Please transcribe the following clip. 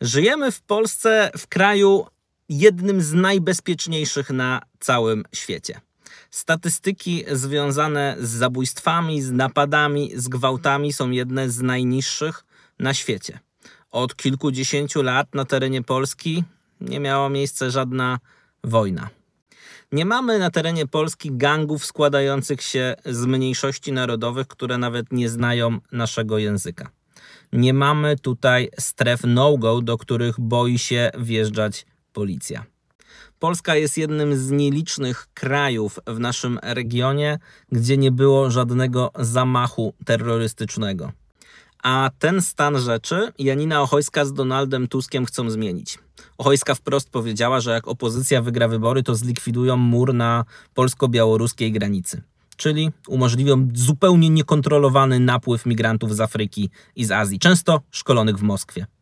Żyjemy w Polsce, w kraju jednym z najbezpieczniejszych na całym świecie. Statystyki związane z zabójstwami, z napadami, z gwałtami są jedne z najniższych na świecie. Od kilkudziesięciu lat na terenie Polski nie miała miejsca żadna wojna. Nie mamy na terenie Polski gangów składających się z mniejszości narodowych, które nawet nie znają naszego języka nie mamy tutaj stref no-go, do których boi się wjeżdżać policja. Polska jest jednym z nielicznych krajów w naszym regionie, gdzie nie było żadnego zamachu terrorystycznego. A ten stan rzeczy Janina Ochojska z Donaldem Tuskiem chcą zmienić. Ochojska wprost powiedziała, że jak opozycja wygra wybory, to zlikwidują mur na polsko-białoruskiej granicy czyli umożliwią zupełnie niekontrolowany napływ migrantów z Afryki i z Azji, często szkolonych w Moskwie.